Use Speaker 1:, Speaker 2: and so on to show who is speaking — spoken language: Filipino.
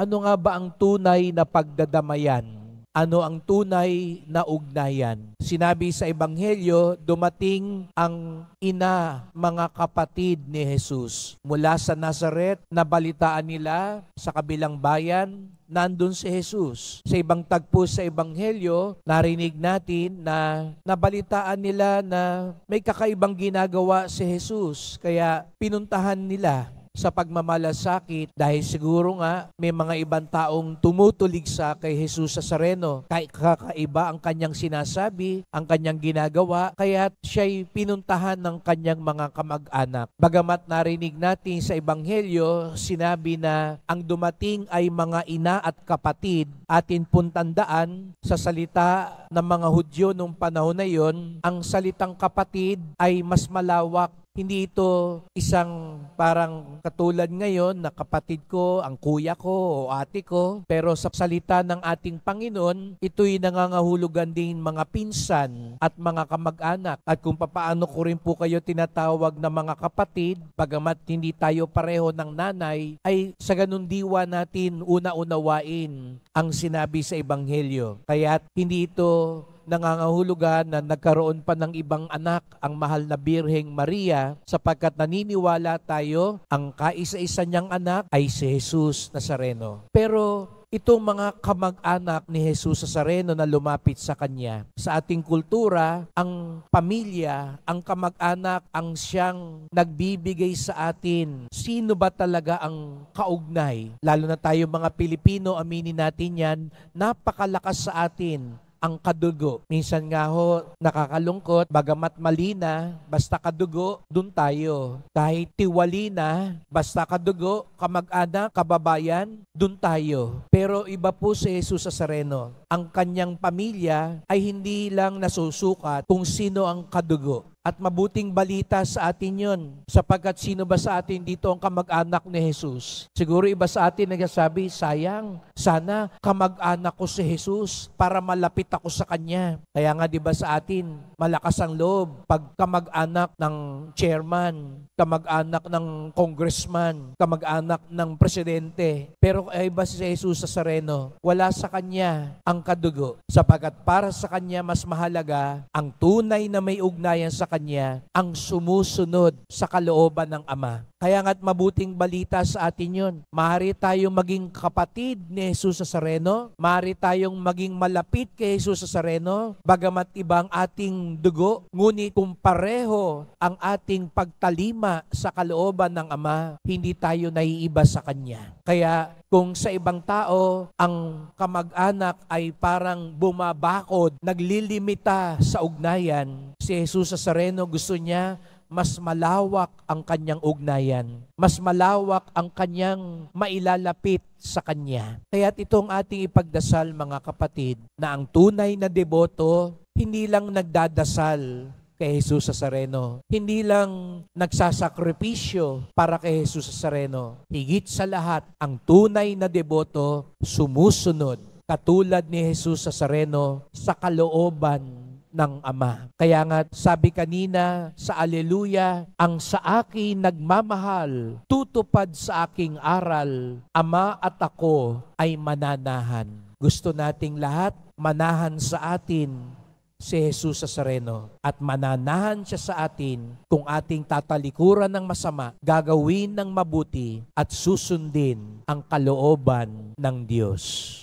Speaker 1: Ano nga ba ang tunay na pagdadamayan? Ano ang tunay na ugnayan? Sinabi sa Ebanghelyo, dumating ang ina, mga kapatid ni Jesus. Mula sa Nazaret, nabalitaan nila sa kabilang bayan, nandun si Jesus. Sa ibang tagpo sa Ebanghelyo, narinig natin na nabalitaan nila na may kakaibang ginagawa si Jesus. Kaya pinuntahan nila sa pagmamalasakit dahil siguro nga may mga ibang taong tumutulig sa kay Jesus Nazareno. Kay kakaiba ang kanyang sinasabi, ang kanyang ginagawa, kaya siya'y pinuntahan ng kanyang mga kamag-anak. Bagamat narinig natin sa Ebanghelyo, sinabi na ang dumating ay mga ina at kapatid atin puntandaan sa salita ng mga Hudyo nung panahon na yon, ang salitang kapatid ay mas malawak hindi ito isang parang katulad ngayon na kapatid ko, ang kuya ko o ate ko. Pero sa salita ng ating Panginoon, ito'y nangangahulugan din mga pinsan at mga kamag-anak. At kung papaano ko rin po kayo tinatawag na mga kapatid, pagamat hindi tayo pareho ng nanay, ay sa ganun diwa natin una-unawain ang sinabi sa Ebanghelyo. Kaya hindi ito nangangahulugan na nagkaroon pa ng ibang anak ang mahal na Birheng Maria sapagkat naniniwala tayo ang kaisa-isa niyang anak ay si Jesus Nazareno. Pero itong mga kamag-anak ni Jesus Nazareno na lumapit sa kanya. Sa ating kultura, ang pamilya, ang kamag-anak ang siyang nagbibigay sa atin. Sino ba talaga ang kaugnay? Lalo na tayo mga Pilipino, aminin natin yan, napakalakas sa atin ang kadugo. Minsan nga ho, nakakalungkot, bagamat malina, basta kadugo, dun tayo. Kahit tiwali na, basta kadugo, kamag ana kababayan, dun tayo. Pero iba po si Jesus Nazareno. Ang kanyang pamilya ay hindi lang nasusukat kung sino ang kadugo. At mabuting balita sa atin yun, sapagkat sino ba sa atin dito ang kamag-anak ni Jesus? Siguro iba sa atin nagsasabi, sayang, sana kamag-anak ko si Jesus para malapit ako sa Kanya. Kaya nga di ba sa atin, malakas ang loob pag kamag-anak ng chairman, kamag-anak ng congressman, kamag-anak ng presidente. Pero iba si Jesus sa Sareno, wala sa Kanya ang kadugo, sapagkat para sa Kanya mas mahalaga ang tunay na may ugnayan sa kanya ang sumusunod sa kalooban ng Ama. Kaya nga't mabuting balita sa atin yun. Mahari tayong maging kapatid ni Jesus sa Sareno. Mahari tayong maging malapit kay Jesus sa Sareno. Bagamat ibang ating dugo, ngunit kung pareho ang ating pagtalima sa kalooban ng Ama, hindi tayo naiiba sa Kanya. Kaya kung sa ibang tao, ang kamag-anak ay parang bumabakod, naglilimita sa ugnayan, si Jesus sa Sareno Nazareno gusto niya mas malawak ang kanyang ugnayan, mas malawak ang kanyang mailalapit sa kanya. Kaya't itong ating ipagdasal mga kapatid na ang tunay na deboto hindi lang nagdadasal kay Jesus Sareno. Hindi lang nagsasakripisyo para kay Jesus Sareno. Higit sa lahat, ang tunay na deboto sumusunod katulad ni Jesus Sareno sa kalooban ng Ama. Kaya nga sabi kanina sa Aleluya, ang sa akin nagmamahal, tutupad sa aking aral, Ama at ako ay mananahan. Gusto nating lahat manahan sa atin si Jesus sa Sareno at mananahan siya sa atin kung ating tatalikuran ng masama, gagawin ng mabuti at susundin ang kalooban ng Diyos.